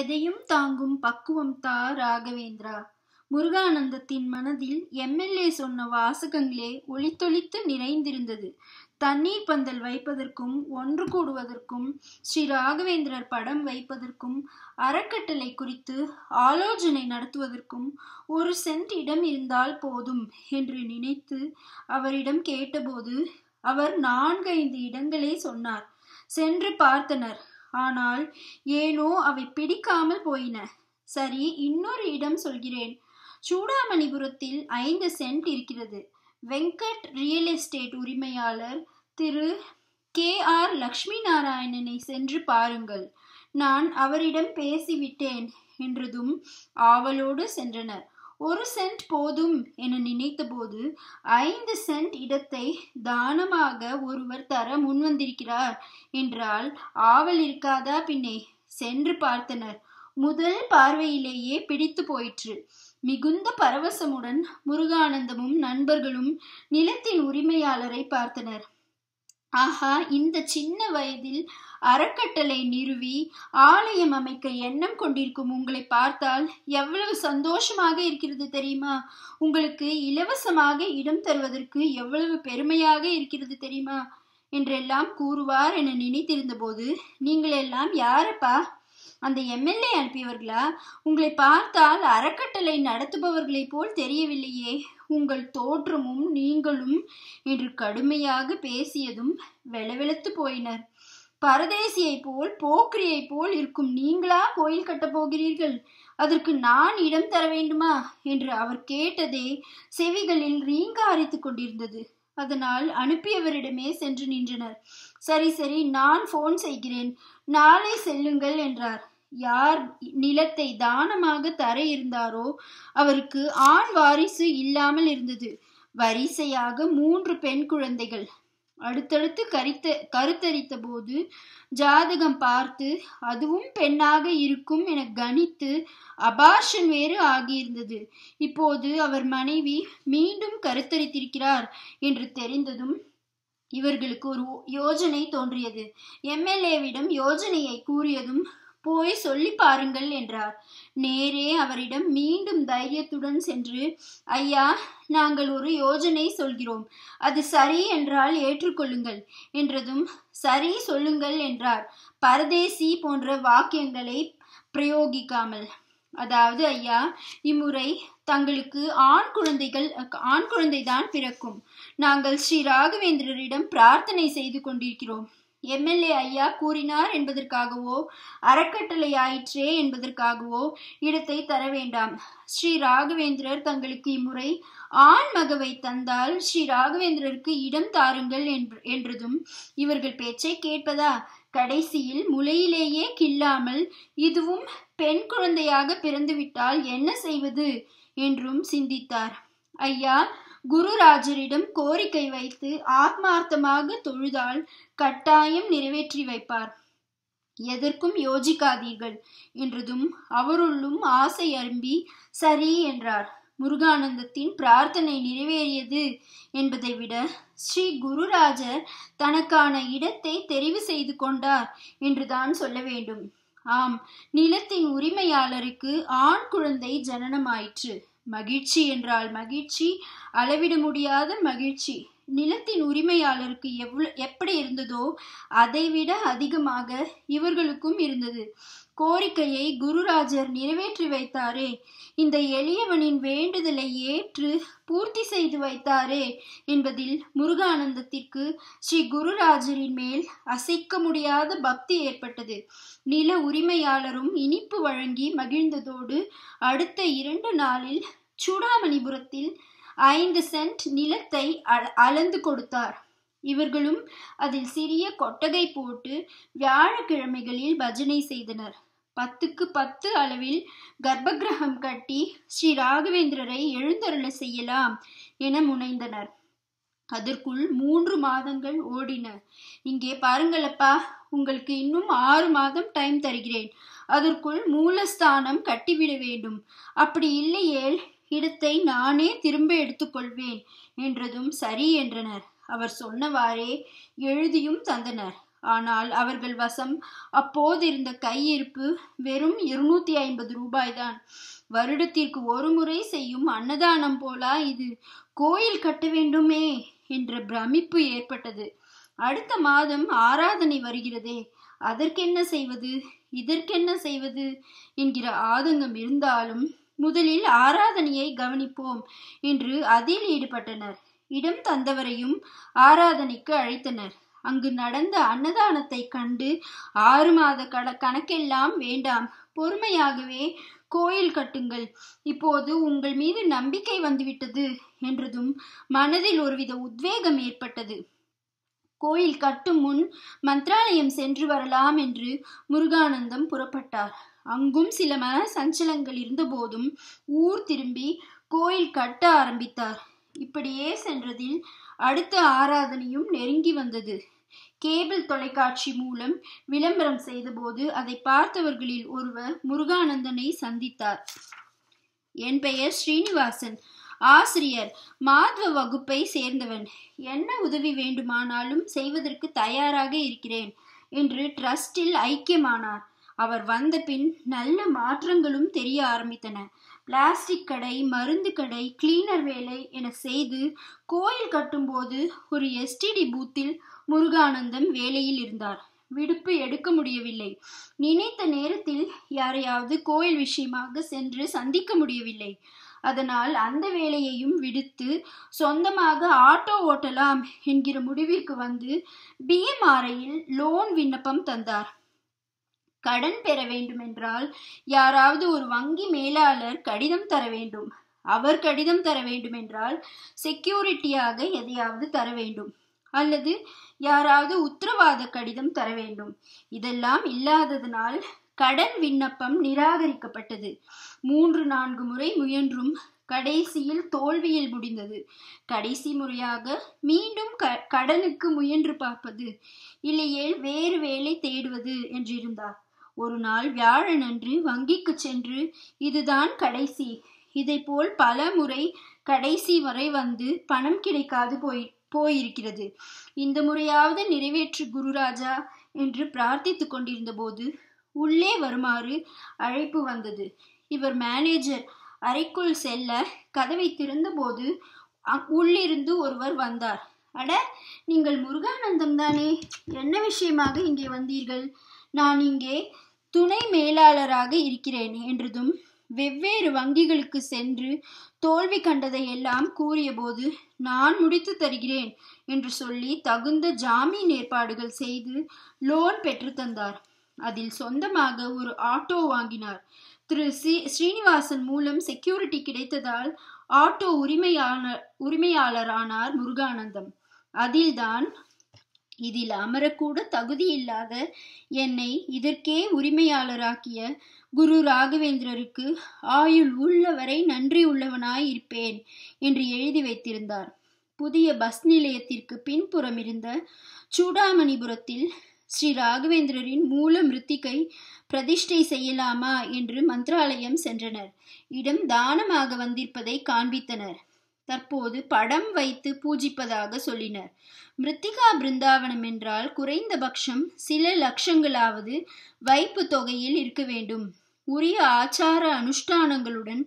எதையும் தாங்கும் பக்குவம் தா ராகவேந்திரா முருகானந்தத்தின் மனதில் எம்எல்ஏ சொன்ன வாசகங்களே ஒளித்தொளித்து நிறைந்திருந்தது தண்ணீர் பந்தல் வைப்பதற்கும் ஒன்று கூடுவதற்கும் ஸ்ரீ ராகவேந்திரர் படம் வைப்பதற்கும் அறக்கட்டளை குறித்து ஆலோசனை நடத்துவதற்கும் ஒரு சென்ட் இடம் இருந்தால் போதும் என்று நினைத்து அவரிடம் கேட்டபோது அவர் நான்கைந்து இடங்களே சொன்னார் சென்று பார்த்தனர் ஆனால் ஏனோ அவை பிடிக்காமல் போயின சரி இன்னொரு இடம் சொல்கிறேன் சூடாமணிபுரத்தில் ஐந்து சென்ட் இருக்கிறது வெங்கட் ரியல் எஸ்டேட் உரிமையாளர் திரு கே ஆர் லக்ஷ்மி நாராயணனை சென்று பாருங்கள் நான் அவரிடம் பேசிவிட்டேன் என்றதும் ஆவலோடு சென்றனர் ஒரு சென்ட் போதும் என நினைத்தபோது ஐந்து சென்ட் இடத்தை தானமாக ஒருவர் தர முன்வந்திருக்கிறார் என்றால் ஆவல் இருக்காதா பின்னே சென்று பார்த்தனர் முதல் பார்வையிலேயே பிடித்து போயிற்று மிகுந்த பரவசமுடன் முருகானந்தமும் நண்பர்களும் நிலத்தின் உரிமையாளரை பார்த்தனர் ஆஹா இந்த சின்ன வயதில் அறக்கட்டளை நிறுவி ஆலயம் அமைக்க எண்ணம் கொண்டிருக்கும் உங்களை பார்த்தால் எவ்வளவு சந்தோஷமாக இருக்கிறது தெரியுமா உங்களுக்கு இலவசமாக இடம் தருவதற்கு எவ்வளவு பெருமையாக இருக்கிறது தெரியுமா என்றெல்லாம் கூறுவார் என நினைத்திருந்த போது நீங்கள் எல்லாம் யாரப்பா அந்த எம்எல்ஏ அனுப்பியவர்களா உங்களை பார்த்தால் அறக்கட்டளை நடத்துபவர்களைப் போல் தெரியவில்லையே உங்கள் தோற்றமும் நீங்களும் என்று கடுமையாக பேசியதும் வெளவெளத்து போயினர் பரதேசியை போல் போக்கிரியை போல் இருக்கும் நீங்களா கோயில் கட்டப் போகிறீர்கள் அதற்கு நான் இடம் தர வேண்டுமா என்று அவர் கேட்டதே செவிகளில் ரீங்காரித்து கொண்டிருந்தது அதனால் அனுப்பியவரிடமே சென்று நின்றனர் சரி சரி நான் போன் செய்கிறேன் நாளை செல்லுங்கள் என்றார் யார் நிலத்தை தானமாக தர இருந்தாரோ அவருக்கு ஆண் வாரிசு இல்லாமல் இருந்தது வரிசையாக மூன்று பெண் குழந்தைகள் அடுத்தடுத்து கரித்த கருத்தரித்த போது ஜாதகம் பார்த்து அதுவும் பெண்ணாக இருக்கும் என கணித்து அபார்ஷன் வேறு ஆகியிருந்தது இப்போது அவர் மனைவி மீண்டும் கருத்தரித்திருக்கிறார் என்று தெரிந்ததும் இவர்களுக்கு ஒரு யோஜனை தோன்றியது எம்எல்ஏவிடம் யோஜனையை கூறியதும் போய் சொல்லி பாருங்கள் என்றார் நேரே அவரிடம் மீண்டும் தைரியத்துடன் சென்று ஐயா நாங்கள் ஒரு யோஜனை சொல்கிறோம் அது சரி என்றால் ஏற்றுக்கொள்ளுங்கள் என்றதும் சரி சொல்லுங்கள் என்றார் பரதேசி போன்ற வாக்கியங்களை பிரயோகிக்காமல் அதாவது ஐயா இம்முறை தங்களுக்கு ஆண் குழந்தைகள் ஆண் குழந்தைதான் பிறக்கும் நாங்கள் ஸ்ரீ ராகவேந்திரரிடம் பிரார்த்தனை செய்து கொண்டிருக்கிறோம் எம்எல்ஏ ஐயா கூறினார் என்பதற்காகவோ அறக்கட்டளை ஆயிற்றே என்பதற்காகவோ இடத்தை தர வேண்டாம் ஸ்ரீ ராகவேந்திரர் தங்களுக்கு இம்முறை ஆண் மகவை தந்தால் ஸ்ரீ ராகவேந்திரருக்கு இடம் தாருங்கள் என்றதும் இவர்கள் பேச்சை கேட்பதா கடைசியில் முளையிலேயே கில்லாமல் இதுவும் பெண் குழந்தையாக பிறந்துவிட்டால் என்ன செய்வது என்றும் சிந்தித்தார் ஐயா குருராஜரிடம் கோரிக்கை வைத்து ஆத்மார்த்தமாக தொழுதால் கட்டாயம் நிறைவேற்றி வைப்பார் எதற்கும் யோசிக்காதீர்கள் என்றதும் அவருள்ளும் ஆசை அரும்பி சரி என்றார் முருகானந்தத்தின் பிரார்த்தனை நிறைவேறியது என்பதை விட ஸ்ரீ குருராஜர் தனக்கான இடத்தை தெரிவு செய்து கொண்டார் என்றுதான் சொல்ல வேண்டும் ஆம் நிலத்தின் உரிமையாளருக்கு ஆண் குழந்தை ஜனனமாயிற்று மகிழ்ச்சி என்றால் மகிழ்ச்சி அளவிட முடியாத மகிழ்ச்சி நிலத்தின் உரிமையாளருக்கு எவ்வளோ எப்படி இருந்ததோ அதைவிட அதிகமாக இவர்களுக்கும் இருந்தது கோரிக்கையை குருராஜர் நிறைவேற்றி வைத்தாரே இந்த எளியவனின் வேண்டுதலை ஏற்று பூர்த்தி செய்து வைத்தாரே என்பதில் முருகானந்தத்திற்கு ஸ்ரீ குருராஜரின் மேல் அசைக்க முடியாத பக்தி ஏற்பட்டது நில உரிமையாளரும் இனிப்பு வழங்கி மகிழ்ந்ததோடு அடுத்த இரண்டு நாளில் சூடாமணிபுரத்தில் ஐந்து சென்ட் நிலத்தை அளந்து கொடுத்தார் இவர்களும் அதில் சிறிய கொட்டகை போட்டு வியாழக்கிழமைகளில் பஜனை செய்தனர் பத்துக்கு பத்து அளவில் கர்ப்பகிரகம் கட்டி ஸ்ரீ ராகவேந்திரரை எழுந்தருள செய்யலாம் என முனைந்தனர் அதற்குள் மூன்று மாதங்கள் ஓடின இங்கே பாருங்களப்பா உங்களுக்கு இன்னும் ஆறு மாதம் டைம் தருகிறேன் அதற்குள் மூலஸ்தானம் கட்டிவிட வேண்டும் அப்படி இல்லையேல் இடத்தை நானே திரும்ப எடுத்துக்கொள்வேன் என்றதும் சரி என்றனர் அவர் சொன்னவாறே எழுதியும் தந்தனர் ஆனால் அவர்கள் வசம் அப்போதிருந்த கையிருப்பு வெறும் இருநூத்தி ஐம்பது ரூபாய்தான் வருடத்திற்கு ஒரு முறை செய்யும் அன்னதானம் போலா இது கோயில் கட்ட வேண்டுமே என்ற பிரமிப்பு ஏற்பட்டது அடுத்த மாதம் ஆராதனை வருகிறதே அதற்கென்ன செய்வது இதற்கென்ன செய்வது என்கிற ஆதங்கம் இருந்தாலும் முதலில் ஆராதனையை கவனிப்போம் என்று அதில் ஈடுபட்டனர் இடம் தந்தவரையும் ஆராதனைக்கு அழைத்தனர் அங்கு நடந்த அன்னதானத்தை கண்டு ஆறு மாத கட கணக்கெல்லாம் வேண்டாம் பொறுமையாகவே கோயில் கட்டுங்கள் இப்போது உங்கள் மீது நம்பிக்கை வந்துவிட்டது என்றதும் மனதில் ஒருவித உத்வேகம் ஏற்பட்டது கோயில் கட்டும் முன் மந்திராலயம் சென்று வரலாம் என்று முருகானந்தம் புறப்பட்டார் அங்கும் சில மன சஞ்சலங்கள் இருந்தபோதும் ஊர் திரும்பி கோயில் கட்ட ஆரம்பித்தார் இப்படியே சென்றதில் அடுத்த ஆராதனையும் நெருங்கி வந்தது கேபிள் தொலைக்காட்சி மூலம் விளம்பரம் செய்தபோது அதை பார்த்தவர்களில் ஒருவர் முருகானந்தனை சந்தித்தார் என் பெயர் ஸ்ரீனிவாசன் ஆசிரியர் மாதவ வகுப்பை சேர்ந்தவன் என்ன உதவி வேண்டுமானாலும் செய்வதற்கு தயாராக இருக்கிறேன் என்று ட்ரஸ்டில் ஐக்கியமானார் அவர் வந்த பின் நல்ல மாற்றங்களும் தெரிய ஆரம்பித்தன பிளாஸ்டிக் கடை மருந்து கடை கிளீனர் வேலை என செய்து கோயில் கட்டும்போது ஒரு எஸ்டிடி பூத்தில் முருகானந்தம் வேலையில் இருந்தார் விடுப்பு எடுக்க முடியவில்லை நினைத்த நேரத்தில் யாரையாவது கோயில் விஷயமாக சென்று சந்திக்க முடியவில்லை அதனால் அந்த வேலையையும் விடுத்து சொந்தமாக ஆட்டோ ஓட்டலாம் என்கிற முடிவிற்கு வந்து பிஎம்ஆர்ஐயில் லோன் விண்ணப்பம் தந்தார் கடன் பெற வேண்டுமென்றால் யாராவது ஒரு வங்கி மேலாளர் கடிதம் தர வேண்டும் அவர் கடிதம் தர வேண்டுமென்றால் செக்யூரிட்டியாக எதையாவது தர வேண்டும் அல்லது யாராவது உத்தரவாத கடிதம் தர வேண்டும் இதெல்லாம் இல்லாததனால் கடன் விண்ணப்பம் நிராகரிக்கப்பட்டது மூன்று நான்கு முறை முயன்றும் கடைசியில் தோல்வியில் முடிந்தது கடைசி முறையாக மீண்டும் க கடனுக்கு முயன்று பார்ப்பது இல்லையேல் வேறு வேலை தேடுவது என்றிருந்தார் ஒரு நாள் வியாழனன்று வங்கிக்கு சென்று இதுதான் கடைசி இதை போல் பல முறை கடைசி வரை வந்து பணம் கிடைக்காது போய் போயிருக்கிறது இந்த முறையாவது நிறைவேற்று குருராஜா என்று பிரார்த்தித்து கொண்டிருந்த போது உள்ளே வருமாறு அழைப்பு வந்தது இவர் மேனேஜர் அறைக்குள் செல்ல கதவை திறந்தபோது உள்ளிருந்து ஒருவர் வந்தார் அட நீங்கள் முருகானந்தம் தானே என்ன விஷயமாக இங்கே வந்தீர்கள் நான் இங்கே துணை மேலாளராக இருக்கிறேன் என்றதும் வெவ்வேறு வங்கிகளுக்கு சென்று தோல்வி கண்டதை எல்லாம் கூறியபோது நான் முடித்து தருகிறேன் என்று சொல்லி தகுந்த ஜாமீன் ஏற்பாடுகள் செய்து லோன் பெற்று தந்தார் அதில் சொந்தமாக ஒரு ஆட்டோ வாங்கினார் திரு சி ஸ்ரீனிவாசன் மூலம் செக்யூரிட்டி கிடைத்ததால் ஆட்டோ உரிமையான உரிமையாளரானார் முருகானந்தம் அதில்தான் இதில் அமரக்கூட தகுதியில்லாத என்னை இதற்கே உரிமையாளராக்கிய குரு ராகவேந்திரருக்கு ஆயுள் உள்ளவரை நன்றி உள்ளவனாய் இருப்பேன் என்று எழுதி வைத்திருந்தார் புதிய பஸ் நிலையத்திற்கு பின்புறம் இருந்த சூடாமணிபுரத்தில் ஸ்ரீ ராகவேந்திரரின் மூல மிருத்திகை பிரதிஷ்டை செய்யலாமா என்று மந்திராலயம் சென்றனர் இடம் தானமாக வந்திருப்பதை காண்பித்தனர் தற்போது படம் வைத்து பூஜிப்பதாக சொல்லினர் மிருத்திகா பிருந்தாவனம் என்றால் குறைந்தபட்சம் சில லட்சங்களாவது வைப்பு தொகையில் இருக்க வேண்டும் உரிய ஆச்சார அனுஷ்டானங்களுடன்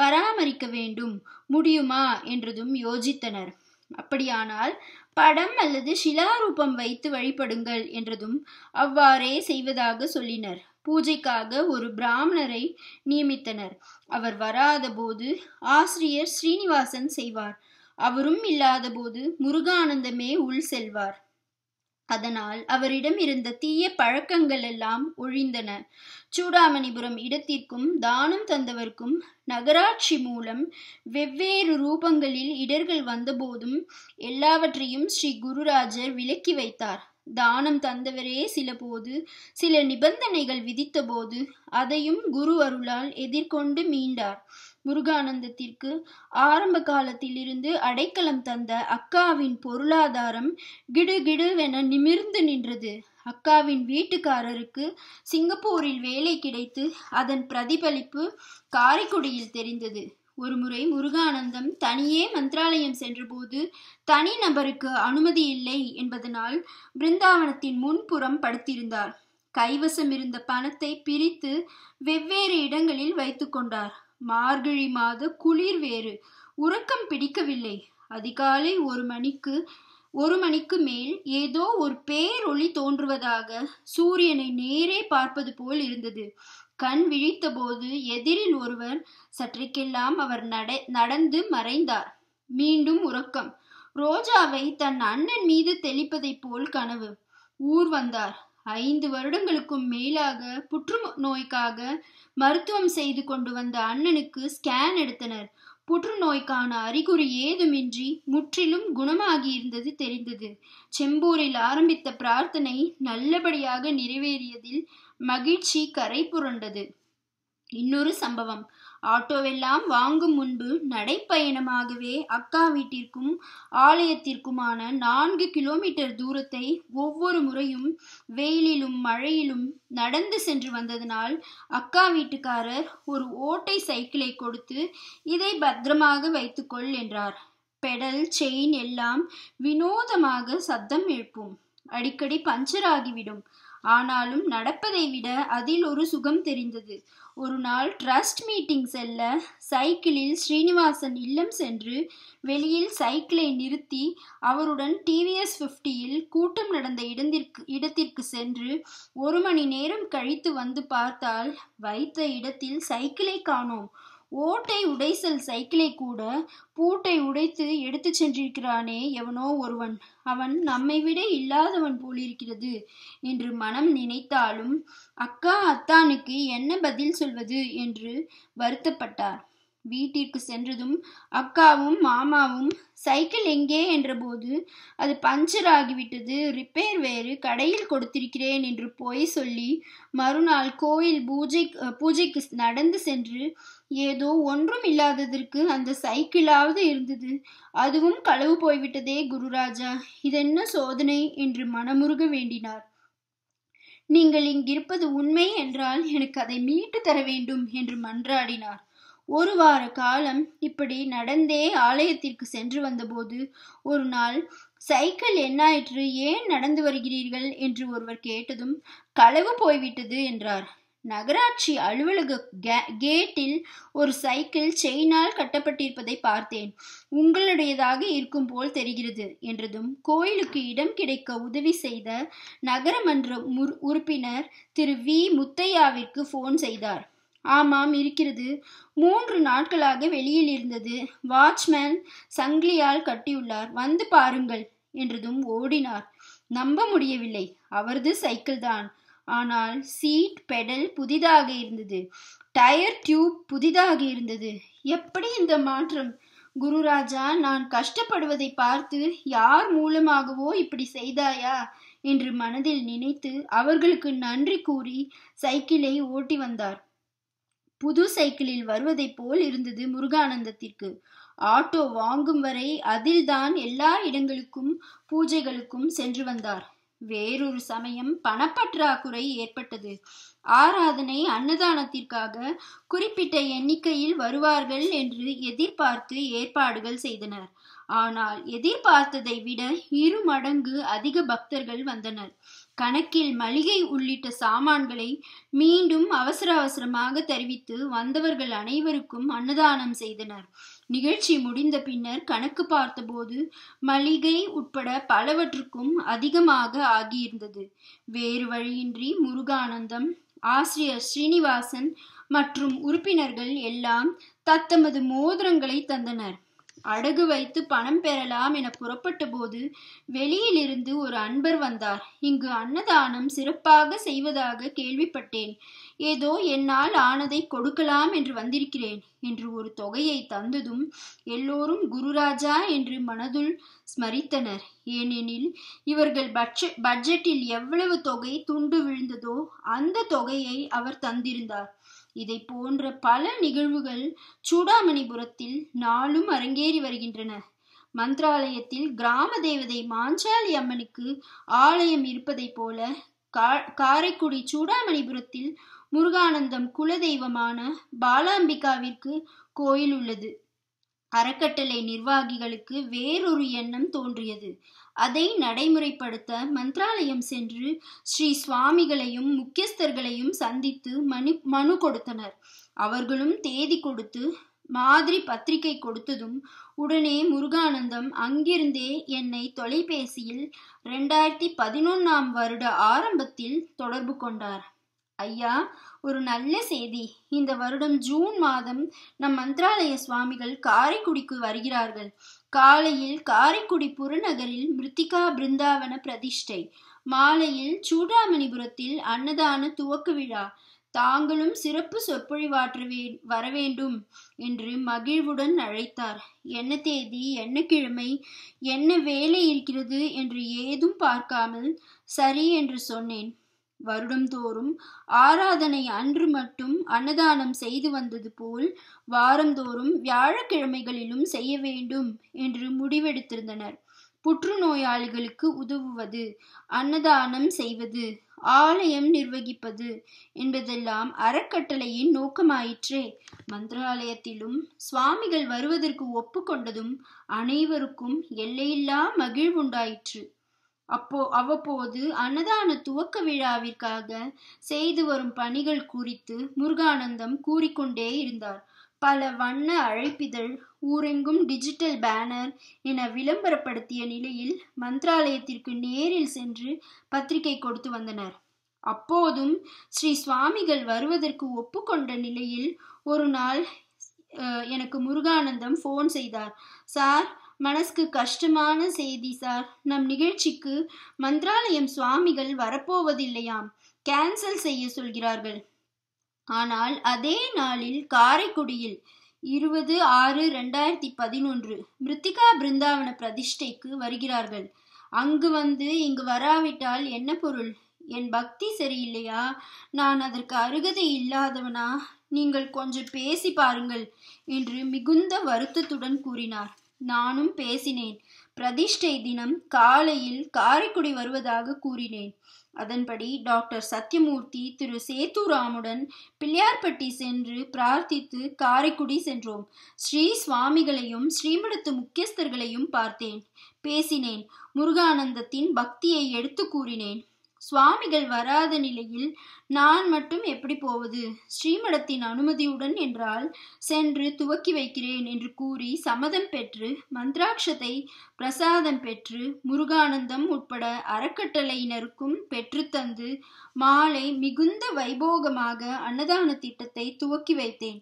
பராமரிக்க வேண்டும் முடியுமா என்றதும் யோசித்தனர் அப்படியானால் படம் அல்லது சிலாரூபம் வைத்து வழிபடுங்கள் என்றதும் அவ்வாறே செய்வதாக சொல்லினர் பூஜைக்காக ஒரு பிராமணரை நியமித்தனர் அவர் வராத போது ஆசிரியர் ஸ்ரீனிவாசன் செய்வார் அவரும் இல்லாத போது முருகானந்தமே உள் செல்வார் அதனால் அவரிடம் இருந்த தீய பழக்கங்கள் எல்லாம் ஒழிந்தன சூடாமணிபுரம் இடத்திற்கும் தானம் தந்தவர்க்கும் நகராட்சி மூலம் வெவ்வேறு ரூபங்களில் இடர்கள் வந்தபோதும் எல்லாவற்றையும் ஸ்ரீ குருராஜர் விலக்கி வைத்தார் தானம் தந்தவரே சில போது சில நிபந்தனைகள் விதித்தபோது அதையும் குரு அருளால் எதிர்கொண்டு மீண்டார் முருகானந்தத்திற்கு ஆரம்ப காலத்திலிருந்து அடைக்கலம் தந்த அக்காவின் பொருளாதாரம் கிடுகிடுவென நிமிர்ந்து நின்றது அக்காவின் வீட்டுக்காரருக்கு சிங்கப்பூரில் வேலை கிடைத்து அதன் பிரதிபலிப்பு காரைக்குடியில் தெரிந்தது ஒருமுறை முருகானந்தம் தனியே மந்திராலயம் சென்றபோது தனி நபருக்கு அனுமதி இல்லை என்பதனால் பிருந்தாவனத்தின் முன்புறம் படுத்திருந்தார் கைவசம் இருந்த பணத்தை பிரித்து வெவ்வேறு இடங்களில் வைத்து கொண்டார் மார்கழி மாத குளிர் வேறு உறக்கம் பிடிக்கவில்லை அதிகாலை ஒரு மணிக்கு ஒரு மணிக்கு மேல் ஏதோ ஒரு பேரொளி தோன்றுவதாக சூரியனை நேரே பார்ப்பது போல் இருந்தது கண் விழித்தபோது எதிரில் ஒருவர் சற்றுக்கெல்லாம் அவர் நட நடந்து மறைந்தார் மீண்டும் உறக்கம் ரோஜாவை தன் அண்ணன் மீது தெளிப்பதைப் போல் கனவு ஊர் வந்தார் ஐந்து வருடங்களுக்கும் மேலாக புற்று நோய்க்காக மருத்துவம் செய்து கொண்டு வந்த அண்ணனுக்கு ஸ்கேன் எடுத்தனர் புற்றுநோய்க்கான அறிகுறி ஏதுமின்றி முற்றிலும் குணமாகியிருந்தது தெரிந்தது செம்பூரில் ஆரம்பித்த பிரார்த்தனை நல்லபடியாக நிறைவேறியதில் மகிழ்ச்சி கரை புரண்டது இன்னொரு சம்பவம் ஆட்டோவெல்லாம் வாங்கும் முன்பு நடைப்பயணமாகவே அக்கா வீட்டிற்கும் ஆலயத்திற்குமான நான்கு கிலோமீட்டர் தூரத்தை ஒவ்வொரு முறையும் வெயிலிலும் மழையிலும் நடந்து சென்று வந்ததனால் அக்கா வீட்டுக்காரர் ஒரு ஓட்டை சைக்கிளை கொடுத்து இதை பத்திரமாக வைத்துக்கொள் என்றார் பெடல் செயின் எல்லாம் வினோதமாக சத்தம் எழுப்பும் அடிக்கடி பஞ்சர் ஆகிவிடும் ஆனாலும் நடப்பதை விட அதில் ஒரு சுகம் தெரிந்தது ஒரு நாள் ட்ரஸ்ட் மீட்டிங் செல்ல சைக்கிளில் ஸ்ரீனிவாசன் இல்லம் சென்று வெளியில் சைக்கிளை நிறுத்தி அவருடன் டிவிஎஸ் ஃபிஃப்டியில் கூட்டம் நடந்த இடத்திற்கு இடத்திற்கு சென்று ஒரு மணி நேரம் கழித்து வந்து பார்த்தால் வைத்த இடத்தில் சைக்கிளை காணோம் ஓட்டை உடைசல் சைக்கிளை கூட பூட்டை உடைத்து எடுத்து சென்றிருக்கிறானே எவனோ ஒருவன் அவன் நம்மை விட இல்லாதவன் போலிருக்கிறது என்று மனம் நினைத்தாலும் அக்கா அத்தானுக்கு என்ன பதில் சொல்வது என்று வருத்தப்பட்டார் வீட்டிற்கு சென்றதும் அக்காவும் மாமாவும் சைக்கிள் எங்கே என்றபோது அது பஞ்சர் ஆகிவிட்டது ரிப்பேர் வேறு கடையில் கொடுத்திருக்கிறேன் என்று போய் சொல்லி மறுநாள் கோயில் பூஜை பூஜைக்கு நடந்து சென்று ஏதோ ஒன்றும் இல்லாததற்கு அந்த சைக்கிளாவது இருந்தது அதுவும் களவு போய்விட்டதே குருராஜா இதென்ன சோதனை என்று மனமுருக வேண்டினார் நீங்கள் இங்கிருப்பது உண்மை என்றால் எனக்கு அதை மீட்டு தர வேண்டும் என்று மன்றாடினார் ஒரு வார காலம் இப்படி நடந்தே ஆலயத்திற்கு சென்று வந்தபோது ஒரு நாள் சைக்கிள் என்னாயிற்று ஏன் நடந்து வருகிறீர்கள் என்று ஒருவர் கேட்டதும் களவு போய்விட்டது என்றார் நகராட்சி அலுவலக கேட்டில் ஒரு சைக்கிள் செயினால் கட்டப்பட்டிருப்பதை பார்த்தேன் உங்களுடையதாக இருக்கும் போல் தெரிகிறது என்றதும் கோயிலுக்கு இடம் கிடைக்க உதவி செய்த நகரமன்ற உறுப்பினர் திரு வி முத்தையாவிற்கு போன் செய்தார் ஆமாம் இருக்கிறது மூன்று நாட்களாக வெளியில் இருந்தது வாட்ச்மேன் சங்கிலியால் கட்டியுள்ளார் வந்து பாருங்கள் என்றதும் ஓடினார் நம்ப முடியவில்லை அவரது சைக்கிள் தான் ஆனால் சீட் பெடல் புதிதாக இருந்தது டயர் டியூப் புதிதாக இருந்தது எப்படி இந்த மாற்றம் குருராஜா நான் கஷ்டப்படுவதை பார்த்து யார் மூலமாகவோ இப்படி செய்தாயா என்று மனதில் நினைத்து அவர்களுக்கு நன்றி கூறி சைக்கிளை ஓட்டி வந்தார் புது சைக்கிளில் வருவதைப் போல் இருந்தது முருகானந்தத்திற்கு ஆட்டோ வாங்கும் வரை அதில்தான் எல்லா இடங்களுக்கும் பூஜைகளுக்கும் சென்று வந்தார் வேறொரு சமயம் பணப்பற்றாக்குறை ஏற்பட்டது ஆராதனை அன்னதானத்திற்காக குறிப்பிட்ட எண்ணிக்கையில் வருவார்கள் என்று எதிர்பார்த்து ஏற்பாடுகள் செய்தனர் ஆனால் எதிர்பார்த்ததை விட இரு மடங்கு அதிக பக்தர்கள் வந்தனர் கணக்கில் மளிகை உள்ளிட்ட சாமான்களை மீண்டும் அவசர அவசரமாக தெரிவித்து வந்தவர்கள் அனைவருக்கும் அன்னதானம் செய்தனர் நிகழ்ச்சி முடிந்த பின்னர் கணக்கு பார்த்தபோது மளிகை உட்பட பலவற்றுக்கும் அதிகமாக ஆகியிருந்தது வேறு வழியின்றி முருகானந்தம் ஆசிரியர் ஸ்ரீனிவாசன் மற்றும் உறுப்பினர்கள் எல்லாம் தத்தமது மோதிரங்களை தந்தனர் அடகு வைத்து பணம் பெறலாம் என புறப்பட்ட போது வெளியிலிருந்து ஒரு அன்பர் வந்தார் இங்கு அன்னதானம் சிறப்பாக செய்வதாக கேள்விப்பட்டேன் ஏதோ என்னால் ஆனதை கொடுக்கலாம் என்று வந்திருக்கிறேன் என்று ஒரு தொகையை தந்ததும் எல்லோரும் குருராஜா என்று மனதுள் ஸ்மரித்தனர் ஏனெனில் இவர்கள் பட்ஜெட் பட்ஜெட்டில் எவ்வளவு தொகை துண்டு விழுந்ததோ அந்த தொகையை அவர் தந்திருந்தார் இதை போன்ற பல நிகழ்வுகள் சூடாமணிபுரத்தில் நாளும் அரங்கேறி வருகின்றன மந்திராலயத்தில் கிராம தேவதை மாஞ்சாலி அம்மனுக்கு ஆலயம் இருப்பதைப் போல காரைக்குடி சூடாமணிபுரத்தில் முருகானந்தம் குலதெய்வமான பாலாம்பிகாவிற்கு கோயில் உள்ளது அறக்கட்டளை நிர்வாகிகளுக்கு வேறொரு எண்ணம் தோன்றியது அதை நடைமுறைப்படுத்த மந்திராலயம் சென்று ஸ்ரீ சுவாமிகளையும் முக்கியஸ்தர்களையும் சந்தித்து மனு மனு கொடுத்தனர் அவர்களும் தேதி கொடுத்து மாதிரி பத்திரிகை கொடுத்ததும் உடனே முருகானந்தம் அங்கிருந்தே என்னை தொலைபேசியில் ரெண்டாயிரத்தி பதினொன்னாம் வருட ஆரம்பத்தில் தொடர்பு கொண்டார் ஐயா ஒரு நல்ல செய்தி இந்த வருடம் ஜூன் மாதம் நம் மந்திராலய சுவாமிகள் காரைக்குடிக்கு வருகிறார்கள் காலையில் காரைக்குடி புறநகரில் மிருத்திகா பிருந்தாவன பிரதிஷ்டை மாலையில் சூடாமணிபுரத்தில் அன்னதான துவக்கு விழா தாங்களும் சிறப்பு சொற்பொழிவாற்ற வரவேண்டும் என்று மகிழ்வுடன் அழைத்தார் என்ன தேதி என்ன கிழமை என்ன வேலை இருக்கிறது என்று ஏதும் பார்க்காமல் சரி என்று சொன்னேன் வருடந்தோறும் ஆராதனை அன்று மட்டும் அன்னதானம் செய்து வந்தது போல் வாரந்தோறும் வியாழக்கிழமைகளிலும் செய்ய வேண்டும் என்று முடிவெடுத்திருந்தனர் புற்றுநோயாளிகளுக்கு உதவுவது அன்னதானம் செய்வது ஆலயம் நிர்வகிப்பது என்பதெல்லாம் அறக்கட்டளையின் நோக்கமாயிற்றே மந்திராலயத்திலும் சுவாமிகள் வருவதற்கு ஒப்புக்கொண்டதும் அனைவருக்கும் எல்லையில்லா மகிழ்வுண்டாயிற்று அப்போ அவ்வப்போது அன்னதான துவக்க விழாவிற்காக செய்து வரும் பணிகள் குறித்து முருகானந்தம் கூறிக்கொண்டே இருந்தார் பல வண்ண அழைப்பிதழ் ஊரெங்கும் டிஜிட்டல் பேனர் என விளம்பரப்படுத்திய நிலையில் மந்திராலயத்திற்கு நேரில் சென்று பத்திரிகை கொடுத்து வந்தனர் அப்போதும் ஸ்ரீ சுவாமிகள் வருவதற்கு ஒப்புக்கொண்ட நிலையில் ஒரு நாள் எனக்கு முருகானந்தம் ஃபோன் செய்தார் சார் மனசுக்கு கஷ்டமான செய்தி சார் நம் நிகழ்ச்சிக்கு மந்திராலயம் சுவாமிகள் வரப்போவதில்லையாம் கேன்சல் செய்ய சொல்கிறார்கள் ஆனால் அதே நாளில் காரைக்குடியில் இருபது ஆறு ரெண்டாயிரத்தி பதினொன்று மிருத்திகா பிருந்தாவன பிரதிஷ்டைக்கு வருகிறார்கள் அங்கு வந்து இங்கு வராவிட்டால் என்ன பொருள் என் பக்தி சரியில்லையா நான் அதற்கு அருகதை இல்லாதவனா நீங்கள் கொஞ்சம் பேசி பாருங்கள் என்று மிகுந்த வருத்தத்துடன் கூறினார் நானும் பேசினேன் பிரதிஷ்டை தினம் காலையில் காரைக்குடி வருவதாக கூறினேன் அதன்படி டாக்டர் சத்யமூர்த்தி திரு சேத்துராமுடன் பிள்ளையார்பட்டி சென்று பிரார்த்தித்து காரைக்குடி சென்றோம் ஸ்ரீ சுவாமிகளையும் ஸ்ரீமடத்து முக்கியஸ்தர்களையும் பார்த்தேன் பேசினேன் முருகானந்தத்தின் பக்தியை எடுத்து கூறினேன் சுவாமிகள் வராத நிலையில் நான் மட்டும் எப்படி போவது ஸ்ரீமடத்தின் அனுமதியுடன் என்றால் சென்று துவக்கி வைக்கிறேன் என்று கூறி சம்மதம் பெற்று மந்திராட்சத்தை பிரசாதம் பெற்று முருகானந்தம் உட்பட அறக்கட்டளையினருக்கும் பெற்றுத்தந்து மாலை மிகுந்த வைபோகமாக அன்னதான திட்டத்தை துவக்கி வைத்தேன்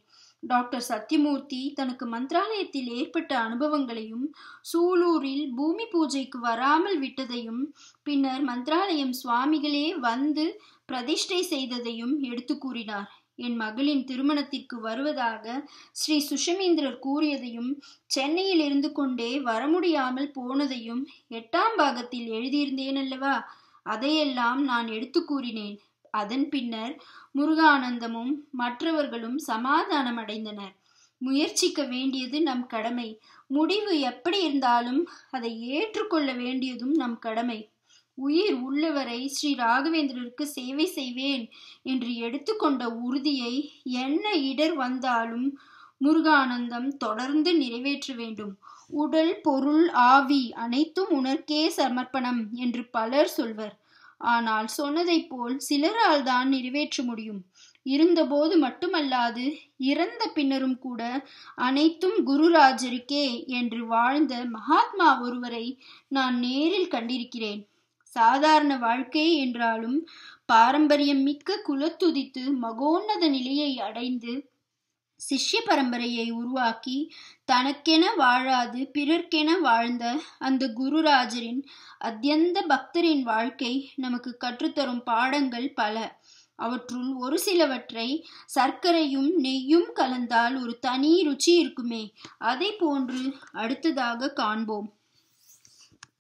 டாக்டர் சத்யமூர்த்தி தனக்கு மந்திராலயத்தில் ஏற்பட்ட அனுபவங்களையும் சூலூரில் பூமி பூஜைக்கு வராமல் விட்டதையும் பின்னர் மந்திராலயம் சுவாமிகளே வந்து பிரதிஷ்டை செய்ததையும் எடுத்து கூறினார் என் மகளின் திருமணத்திற்கு வருவதாக ஸ்ரீ சுஷமேந்திரர் கூறியதையும் சென்னையில் இருந்து கொண்டே வர முடியாமல் போனதையும் எட்டாம் பாகத்தில் எழுதியிருந்தேன் அல்லவா அதையெல்லாம் நான் எடுத்து கூறினேன் அதன் பின்னர் முருகானந்தமும் மற்றவர்களும் சமாதானம் அடைந்தனர் முயற்சிக்க வேண்டியது நம் கடமை முடிவு எப்படி இருந்தாலும் அதை ஏற்றுக்கொள்ள வேண்டியதும் நம் கடமை உயிர் உள்ளவரை ஸ்ரீ ராகவேந்திரருக்கு சேவை செய்வேன் என்று எடுத்துக்கொண்ட உறுதியை என்ன இடர் வந்தாலும் முருகானந்தம் தொடர்ந்து நிறைவேற்ற வேண்டும் உடல் பொருள் ஆவி அனைத்தும் உனக்கே சமர்ப்பணம் என்று பலர் சொல்வர் ஆனால் சொன்னதைப் போல் சிலரால் தான் நிறைவேற்ற முடியும் இருந்தபோது மட்டுமல்லாது இறந்த பின்னரும் கூட அனைத்தும் குருராஜருக்கே என்று வாழ்ந்த மகாத்மா ஒருவரை நான் நேரில் கண்டிருக்கிறேன் சாதாரண வாழ்க்கை என்றாலும் பாரம்பரியம் மிக்க குலத்துதித்து மகோன்னத நிலையை அடைந்து சிஷ்ய பரம்பரையை உருவாக்கி தனக்கென வாழாது பிறர்க்கென வாழ்ந்த அந்த குருராஜரின் அத்தியந்த பக்தரின் வாழ்க்கை நமக்கு கற்றுத்தரும் பாடங்கள் பல அவற்றுள் ஒரு சிலவற்றை சர்க்கரையும் நெய்யும் கலந்தால் ஒரு தனி ருச்சி இருக்குமே அதை போன்று அடுத்ததாக காண்போம்